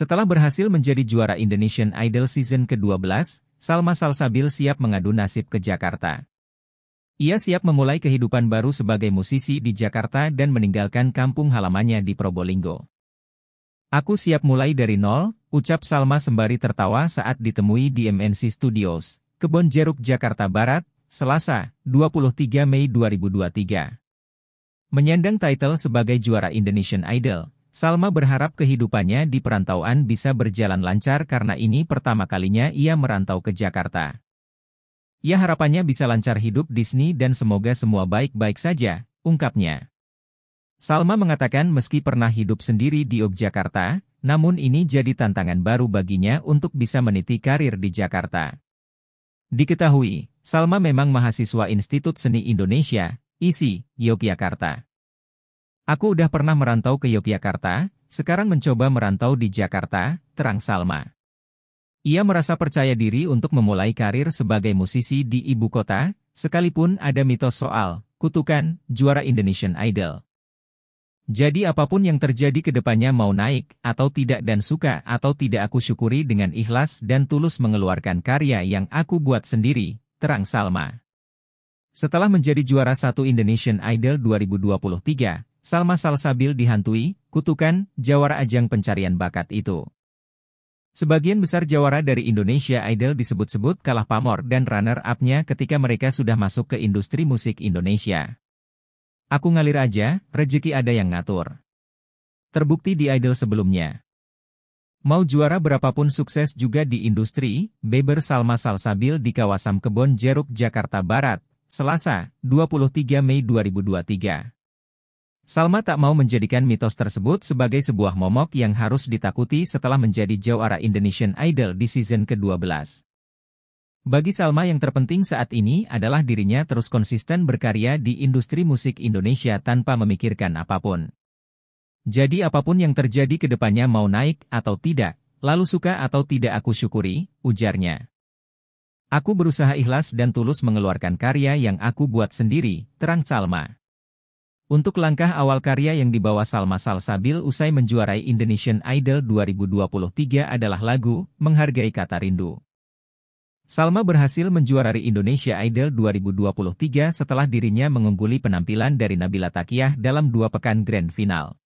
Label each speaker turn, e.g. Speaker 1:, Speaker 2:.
Speaker 1: Setelah berhasil menjadi juara Indonesian Idol season ke-12, Salma Salsabil siap mengadu nasib ke Jakarta. Ia siap memulai kehidupan baru sebagai musisi di Jakarta dan meninggalkan kampung halamannya di Probolinggo. Aku siap mulai dari nol, ucap Salma sembari tertawa saat ditemui di MNC Studios, Kebon Jeruk Jakarta Barat, Selasa, 23 Mei 2023. Menyandang title sebagai juara Indonesian Idol, Salma berharap kehidupannya di perantauan bisa berjalan lancar karena ini pertama kalinya ia merantau ke Jakarta. Ia harapannya bisa lancar hidup Disney dan semoga semua baik-baik saja, ungkapnya. Salma mengatakan meski pernah hidup sendiri di Yogyakarta, namun ini jadi tantangan baru baginya untuk bisa meniti karir di Jakarta. Diketahui, Salma memang mahasiswa Institut Seni Indonesia, ISI, Yogyakarta. Aku udah pernah merantau ke Yogyakarta, sekarang mencoba merantau di Jakarta, terang Salma. Ia merasa percaya diri untuk memulai karir sebagai musisi di ibu kota, sekalipun ada mitos soal, kutukan, juara Indonesian Idol. Jadi apapun yang terjadi ke depannya mau naik atau tidak dan suka atau tidak aku syukuri dengan ikhlas dan tulus mengeluarkan karya yang aku buat sendiri, terang Salma. Setelah menjadi juara satu Indonesian Idol 2023, Salma Salsabil dihantui, kutukan, jawara ajang pencarian bakat itu. Sebagian besar jawara dari Indonesia Idol disebut-sebut kalah pamor dan runner-upnya ketika mereka sudah masuk ke industri musik Indonesia. Aku ngalir aja, rejeki ada yang ngatur. Terbukti di Idol sebelumnya. Mau juara berapapun sukses juga di industri, Beber Salma Salsabil di kawasan Kebon Jeruk, Jakarta Barat, Selasa, 23 Mei 2023. Salma tak mau menjadikan mitos tersebut sebagai sebuah momok yang harus ditakuti setelah menjadi jawara Indonesian Idol di season ke-12. Bagi Salma yang terpenting saat ini adalah dirinya terus konsisten berkarya di industri musik Indonesia tanpa memikirkan apapun. Jadi apapun yang terjadi ke depannya mau naik atau tidak, lalu suka atau tidak aku syukuri, ujarnya. Aku berusaha ikhlas dan tulus mengeluarkan karya yang aku buat sendiri, terang Salma. Untuk langkah awal karya yang dibawa Salma Salsabil usai menjuarai Indonesian Idol 2023 adalah lagu Menghargai Kata Rindu. Salma berhasil menjuarai Indonesia Idol 2023 setelah dirinya mengungguli penampilan dari Nabila Takiyah dalam dua pekan grand final.